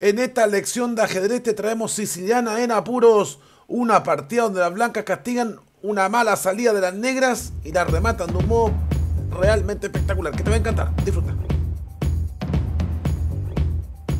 En esta lección de ajedrez te traemos siciliana en apuros, una partida donde las blancas castigan una mala salida de las negras y la rematan de un modo realmente espectacular, que te va a encantar, disfruta.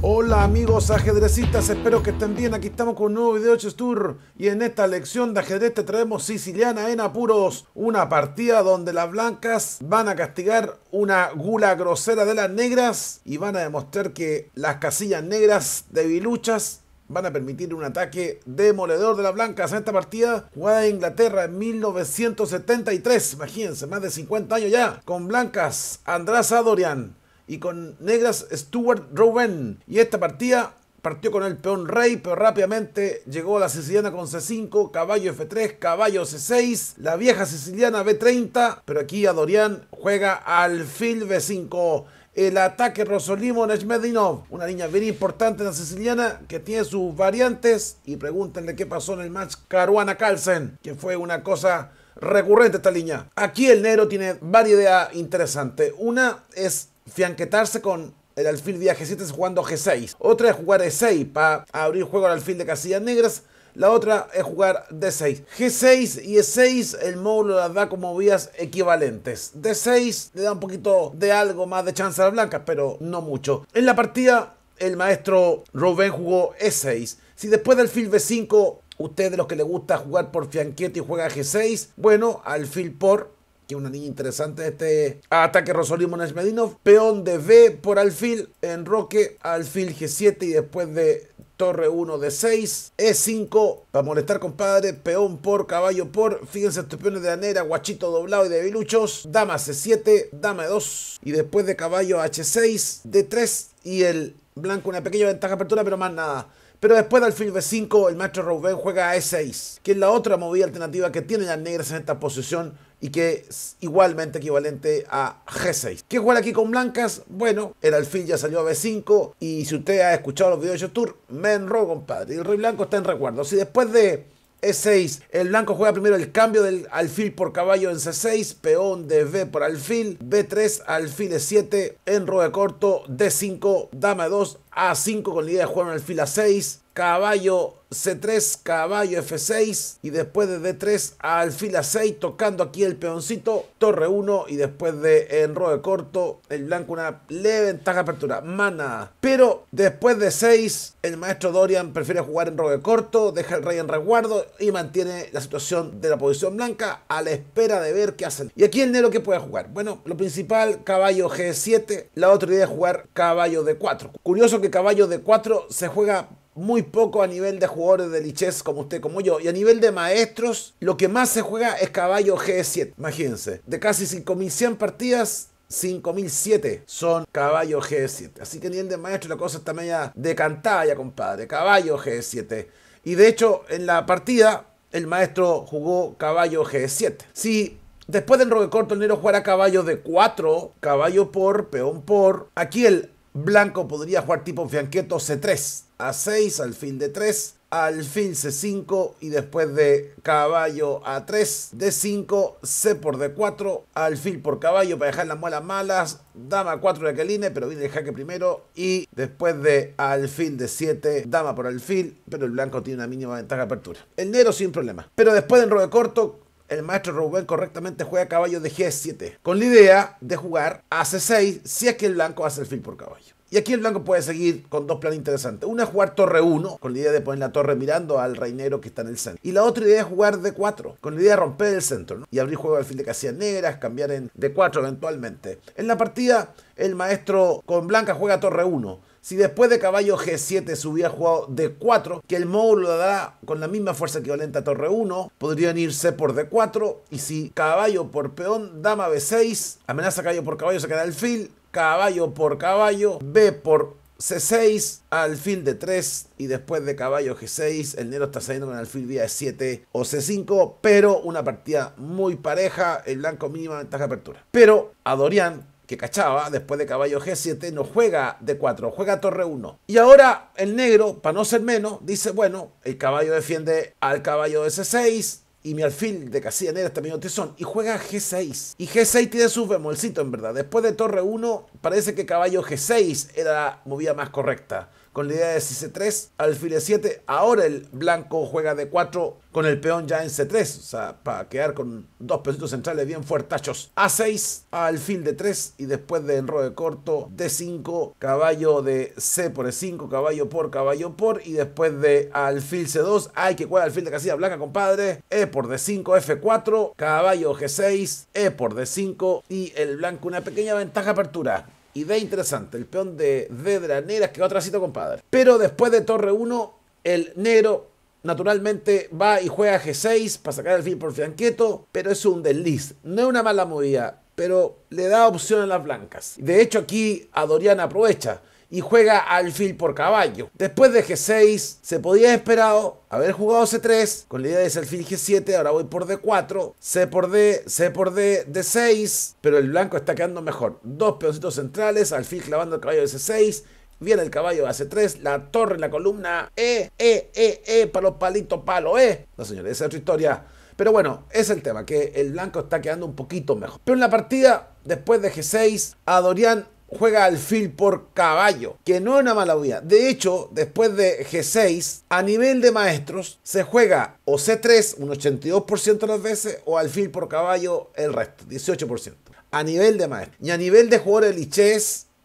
Hola amigos ajedrecistas, espero que estén bien. Aquí estamos con un nuevo video de Chess Tour y en esta lección de ajedrez te traemos siciliana en apuros, una partida donde las blancas van a castigar una gula grosera de las negras y van a demostrar que las casillas negras debiluchas van a permitir un ataque demoledor de las blancas en esta partida jugada en Inglaterra en 1973, imagínense, más de 50 años ya, con blancas András Adorian, y con negras Stuart Rowan. Y esta partida partió con el peón rey, pero rápidamente llegó la siciliana con C5, caballo F3, caballo C6, la vieja siciliana B30, pero aquí a Dorian juega alfil B5 el ataque Rosolimo Nechmedinov, una línea bien importante en la siciliana que tiene sus variantes y pregúntenle qué pasó en el match Caruana Carlsen. que fue una cosa recurrente esta línea. Aquí el negro tiene varias ideas interesantes. Una es fianquetarse con el alfil de G7 jugando G6. Otra es jugar E6 para abrir juego al alfil de casillas negras. La otra es jugar D6. G6 y E6 el módulo las da como vías equivalentes. D6 le da un poquito de algo más de chance a las blancas, pero no mucho. En la partida el maestro Rubén jugó E6. Si después del alfil B5 usted de los que le gusta jugar por fianquete y juega G6, bueno, alfil por que una niña interesante este ataque Rosolino Mones Medinov. Peón de B por alfil, enroque, alfil G7 y después de torre 1 de 6, E5, para molestar compadre, peón por, caballo por, fíjense estos peones de anera, guachito doblado y debiluchos. dama C7, dama 2 e y después de caballo H6, D3 y el blanco una pequeña ventaja apertura pero más nada. Pero después del alfil B5, el maestro Rubén juega a E6, que es la otra movida alternativa que tienen las negras en esta posición y que es igualmente equivalente a G6. ¿Qué juega aquí con blancas? Bueno, el alfil ya salió a B5 y si usted ha escuchado los videos de YouTube, me enrogo compadre. el rey blanco está en recuerdo. Si después de e6. El blanco juega primero el cambio del alfil por caballo en C6. Peón de B por alfil. B3, alfil E7. En rueda corto. D5. Dama 2. A5 con la idea de jugar un alfil A6. Caballo C3, caballo F6 y después de D3 alfil A6 tocando aquí el peoncito, torre 1 y después de enroque corto el blanco una leve ventaja apertura, mana. Pero después de 6 el maestro Dorian prefiere jugar enroque corto, deja el rey en resguardo y mantiene la situación de la posición blanca a la espera de ver qué hacen. ¿Y aquí el negro que puede jugar? Bueno, lo principal caballo G7, la otra idea es jugar caballo D4. Curioso que caballo D4 se juega muy poco a nivel de jugadores de liches como usted, como yo. Y a nivel de maestros, lo que más se juega es caballo G7. Imagínense, de casi 5.100 partidas, 5007 son caballo G7. Así que a nivel de maestro la cosa está media decantada ya, compadre. Caballo G7. Y de hecho, en la partida, el maestro jugó caballo G7. Si después del roque corto el negro jugara caballo de 4, caballo por, peón por, aquí el blanco podría jugar tipo fianqueto C3. A6, alfil de 3 alfil C5 y después de caballo A3, D5, C por D4, alfil por caballo para dejar las muelas malas, dama 4 de Aqueline, pero viene el jaque primero y después de alfil de 7, dama por alfil, pero el blanco tiene una mínima ventaja de apertura. El negro sin problema, pero después del robo corto el maestro Rubén correctamente juega caballo de G7, con la idea de jugar a C6 si es que el blanco hace el fin por caballo. Y aquí el blanco puede seguir con dos planes interesantes. Una es jugar torre 1, con la idea de poner la torre mirando al reinero que está en el centro. Y la otra idea es jugar D4, con la idea de romper el centro ¿no? y abrir juego al fin de casillas negras, cambiar en D4 eventualmente. En la partida, el maestro con blanca juega torre 1. Si después de caballo G7 se hubiera jugado D4, que el módulo dará con la misma fuerza equivalente a torre 1, podrían irse por D4. Y si caballo por peón, dama B6, amenaza caballo por caballo, se queda el fil, caballo por caballo, B por C6, alfil de 3 y después de caballo G6, el negro está saliendo con alfil vía de 7 o C5, pero una partida muy pareja, el blanco mínima ventaja de apertura. Pero a Dorian, que cachaba, después de caballo G7 no juega D4, juega torre 1. Y ahora el negro, para no ser menos, dice, bueno, el caballo defiende al caballo de C6, y mi alfil de casilla también está medio tesón y juega G6. Y G6 tiene su bemolcitos en verdad. Después de torre 1 parece que caballo G6 era la movida más correcta con la idea de C3, alfil E7. Ahora el blanco juega d 4 con el peón ya en C3, o sea, para quedar con dos pesitos centrales bien fuertachos. A6, alfil de 3 y después de enroque corto, D5, caballo de C por E5, caballo por, caballo por y después de alfil C2, hay que jugar alfil de casilla blanca, compadre, E por D5, F4, caballo G6, E por D5 y el blanco una pequeña ventaja apertura. Idea interesante, el peón de negra Negra que otra cita compadre. Pero después de torre 1, el negro naturalmente va y juega G6 para sacar el fin por fianqueto, pero es un desliz, no es una mala movida, pero le da opción a las blancas. De hecho aquí a Dorian aprovecha y juega alfil por caballo. Después de G6 se podía esperado haber jugado C3 con la idea de alfil G7, ahora voy por D4, C por D, C por D, D6, pero el blanco está quedando mejor. Dos peoncitos centrales, alfil clavando el caballo de C6, Viene el caballo a C3, la torre en la columna, E, E, E, E, palo, palito, palo, E. No señores, esa es otra historia. Pero bueno, es el tema, que el blanco está quedando un poquito mejor. Pero en la partida, después de G6, a Dorian juega alfil por caballo, que no es una mala vida. De hecho, después de G6, a nivel de maestros, se juega o C3 un 82% de las veces o alfil por caballo el resto, 18%. A nivel de maestros. Y a nivel de jugadores de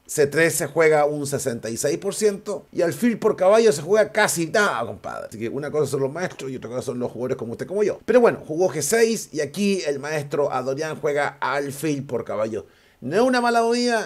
C3 se juega un 66% y alfil por caballo se juega casi nada, compadre. Así que una cosa son los maestros y otra cosa son los jugadores como usted, como yo. Pero bueno, jugó G6 y aquí el maestro Adorian juega alfil por caballo. No es una mala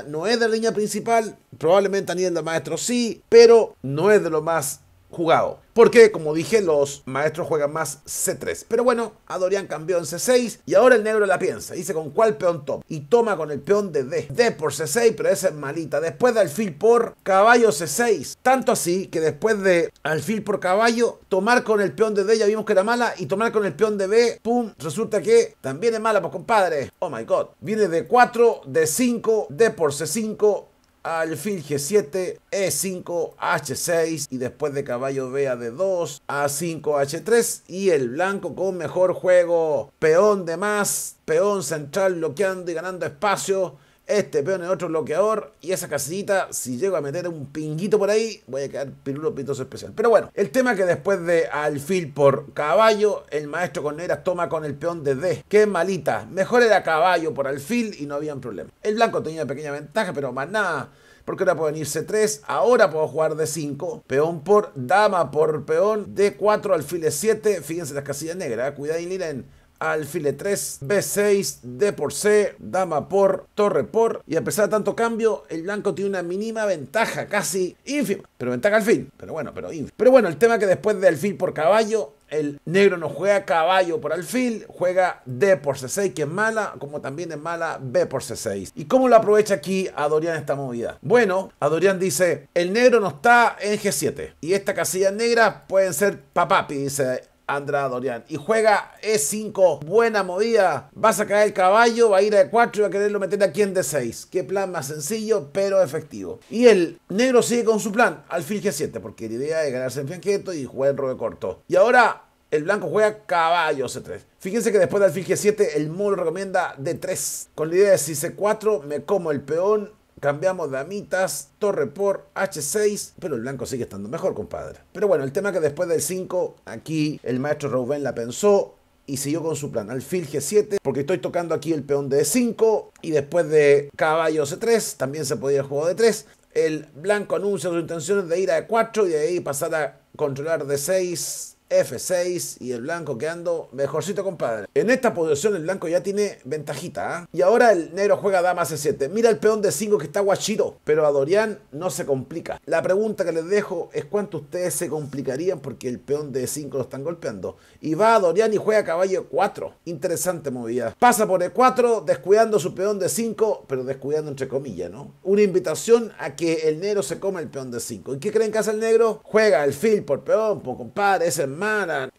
no es de la línea principal, probablemente a nivel de maestro sí, pero no es de lo más jugado. Porque, como dije, los maestros juegan más C3. Pero bueno, a Dorian cambió en C6 y ahora el negro la piensa. Dice con cuál peón toma Y toma con el peón de D. D por C6, pero esa es malita. Después de alfil por caballo C6. Tanto así que después de alfil por caballo, tomar con el peón de D ya vimos que era mala. Y tomar con el peón de B, pum, resulta que también es mala, pues compadre. Oh my god. Viene de 4, de 5, D por C5 alfil G7, E5, H6 y después de caballo B a D2, A5, H3 y el blanco con mejor juego. Peón de más, peón central bloqueando y ganando espacio este peón en otro bloqueador y esa casita, si llego a meter un pinguito por ahí, voy a quedar pirulo pitoso especial. Pero bueno, el tema que después de alfil por caballo, el maestro con negras toma con el peón de D. Qué malita, mejor era caballo por alfil y no un problema. El blanco tenía una pequeña ventaja, pero más nada porque ahora pueden irse C3, ahora puedo jugar D5, peón por dama por peón, D4, alfil 7 fíjense las casillas negras, y ¿eh? liren e 3, b6, d por c, dama por, torre por. Y a pesar de tanto cambio, el blanco tiene una mínima ventaja, casi ínfima. Pero ventaja alfil, pero bueno, pero ínfima. Pero bueno, el tema que después de alfil por caballo, el negro no juega caballo por alfil, juega D por C6, que es mala, como también es mala B por C6. ¿Y cómo lo aprovecha aquí a Dorian esta movida? Bueno, a Dorian dice, el negro no está en G7. Y esta casilla negra pueden ser papapi, dice Andra Dorian. Y juega E5. Buena movida. Va a sacar el caballo, va a ir a E4 y va a quererlo meter aquí en D6. Qué plan más sencillo, pero efectivo. Y el negro sigue con su plan. Alfil G7, porque la idea es ganarse en fianqueto y jugar en robe corto. Y ahora el blanco juega caballo C3. Fíjense que después de alfil G7 el muro recomienda D3. Con la idea de si C4 me como el peón Cambiamos damitas, torre por H6, pero el blanco sigue estando mejor, compadre. Pero bueno, el tema que después del 5, aquí el maestro Rubén la pensó, y siguió con su plan. Alfil G7, porque estoy tocando aquí el peón de 5 y después de caballo C3, también se podía jugar juego de 3. El blanco anuncia sus intenciones de ir a 4 y de ahí pasar a controlar de 6 F6 y el blanco quedando mejorcito, compadre. En esta posición el blanco ya tiene ventajita, ¿ah? Y ahora el negro juega dama C7. Mira el peón de 5 que está guachito, pero a Dorian no se complica. La pregunta que les dejo es cuánto ustedes se complicarían porque el peón de 5 lo están golpeando. Y va a Dorian y juega caballo 4. Interesante movida. Pasa por E4 descuidando su peón de 5, pero descuidando entre comillas, ¿no? Una invitación a que el negro se coma el peón de 5. ¿Y qué creen que hace el negro? Juega el fil por peón, por compadre, ese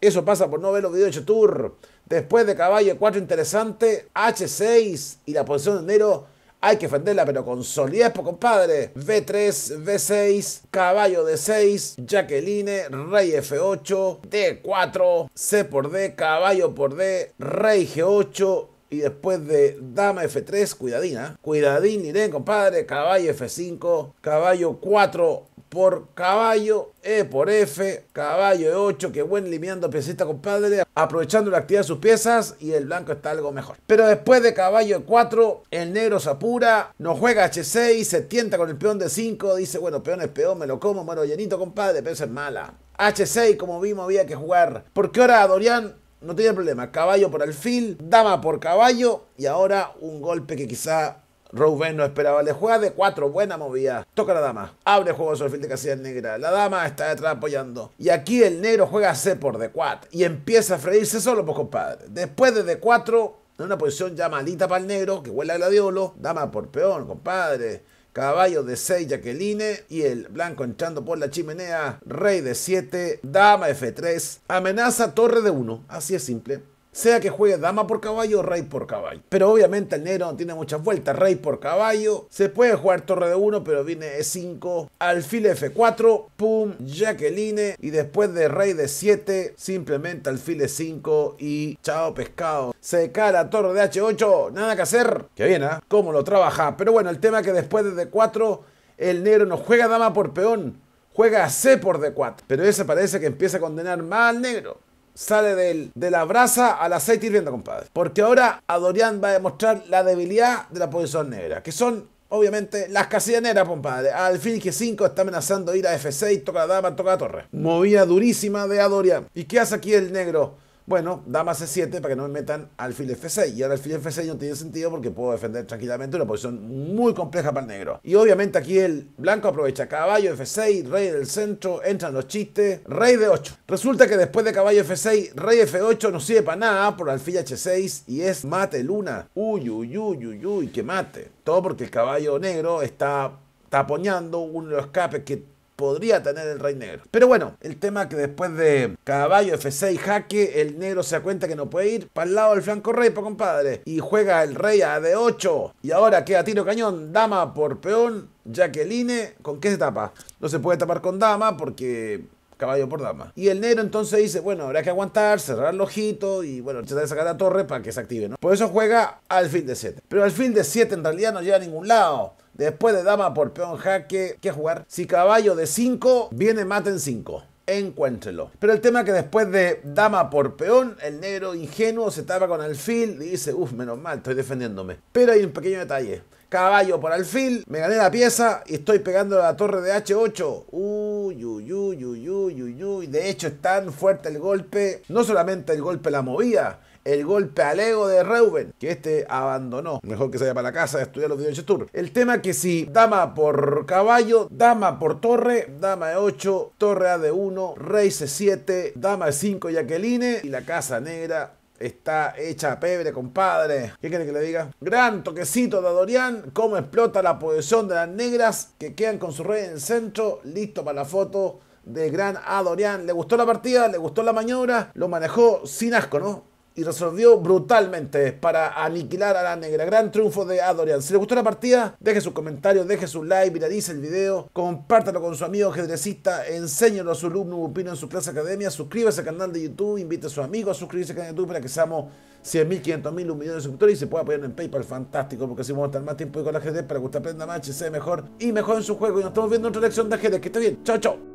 eso pasa por no ver los videos de Tour. Después de caballo 4 interesante, H6 y la posición de enero hay que defenderla, pero con solidez, compadre. B3, B6, caballo D6, Jacqueline, rey F8, D4, C por D, caballo por D, rey G8. Y después de dama F3, cuidadina. Cuidadín, Irene, compadre. Caballo F5, caballo 4, por caballo E por F, caballo E8, que buen lineando piecita, compadre, aprovechando la actividad de sus piezas y el blanco está algo mejor. Pero después de caballo E4, el negro se apura, no juega H6, se tienta con el peón de 5, dice, bueno, peón es peón, me lo como, bueno llenito, compadre, pero esa es mala. H6, como vimos, había que jugar, porque ahora Dorian no tiene problema, caballo por alfil, dama por caballo y ahora un golpe que quizá Rouven no esperaba, le juega de 4, buena movida. Toca la dama, abre juego sobre el de casilla negra. La dama está detrás apoyando. Y aquí el negro juega C por D4 y empieza a freírse solo, pues compadre. Después de D4, en una posición ya malita para el negro, que huele a gladiolo, dama por peón, compadre. Caballo de 6, Jacqueline. Y el blanco entrando por la chimenea. Rey de 7, dama F3. Amenaza torre de 1. Así es simple. Sea que juegue dama por caballo o rey por caballo. Pero obviamente el negro no tiene muchas vueltas. Rey por caballo. Se puede jugar torre de 1, pero viene E5. Alfil F4. Pum. Jacqueline. Y después de rey de 7, simplemente alfil E5 y chao pescado. Se cae la torre de H8. Nada que hacer. Que bien, ¿ah? Cómo lo trabaja. Pero bueno, el tema es que después de D4, el negro no juega dama por peón. Juega C por D4. Pero ese parece que empieza a condenar más al negro sale del, de la brasa al aceite hirviendo, compadre. Porque ahora Dorian va a demostrar la debilidad de la posición negra, que son Obviamente, las casillas negras, compadre. fin que 5 está amenazando ir a F6, toca la dama, toca la torre. Movida durísima de Adorian. ¿Y qué hace aquí el negro? bueno, dama C7 para que no me metan alfil F6. Y ahora alfil F6 no tiene sentido porque puedo defender tranquilamente una posición muy compleja para el negro. Y obviamente aquí el blanco aprovecha caballo F6, rey del centro, entran los chistes, rey de 8 Resulta que después de caballo F6, rey F8 no sirve para nada por alfil H6 y es mate luna. Uy, uy, uy, uy, uy, que mate. Todo porque el caballo negro está taponeando uno de los escapes que podría tener el Rey Negro. Pero bueno, el tema que después de Caballo, F6, Jaque, el negro se da cuenta que no puede ir para el lado del flanco rey, compadre. Y juega el rey a D8. Y ahora queda tiro cañón, dama por peón, Jacqueline, ¿con qué se tapa? No se puede tapar con dama porque caballo por dama. Y el negro entonces dice, bueno, habrá que aguantar, cerrar el ojito y bueno, echarle de sacar la torre para que se active, ¿no? Por eso juega al fin de 7. Pero fin de 7 en realidad no llega a ningún lado. Después de dama por peón jaque, ¿qué jugar? Si caballo de 5, viene mate en 5 encuéntrelo. Pero el tema es que después de dama por peón, el negro ingenuo se tapa con alfil y dice, uff, menos mal, estoy defendiéndome. Pero hay un pequeño detalle. Caballo por alfil, me gané la pieza y estoy pegando la torre de H8. Uy, uy, uy, uy, uy, uy, uy. De hecho es tan fuerte el golpe, no solamente el golpe la movía, el golpe al ego de Reuben, que este abandonó. Mejor que se vaya para la casa a estudiar los de tour. El tema que si dama por caballo, dama por torre, dama de 8 torre A de 1 rey C7, dama de 5 Jacqueline y la casa negra Está hecha pebre, compadre. ¿Qué quiere que le diga? Gran toquecito de Dorian. Cómo explota la posición de las negras que quedan con su rey en centro. Listo para la foto de gran Adorian. ¿Le gustó la partida? ¿Le gustó la maniobra? Lo manejó sin asco, ¿no? y resolvió brutalmente para aniquilar a la negra. Gran triunfo de Adorian. Si les gustó la partida, deje su comentario. deje su like, viralice el video, compártalo con su amigo ajedrecista, enséñelo a su alumno Upino en su clase academia, suscríbase al canal de YouTube, invite a su amigo a suscribirse al canal de YouTube para que seamos 100.000, 500.000, un millón de suscriptores y se pueda apoyar en PayPal. Fantástico, porque así vamos a estar más tiempo con la ajedrez para que usted aprenda más, sea mejor y mejor en su juego. Y nos estamos viendo en otra lección de ajedrez. Que esté bien. Chao, chao.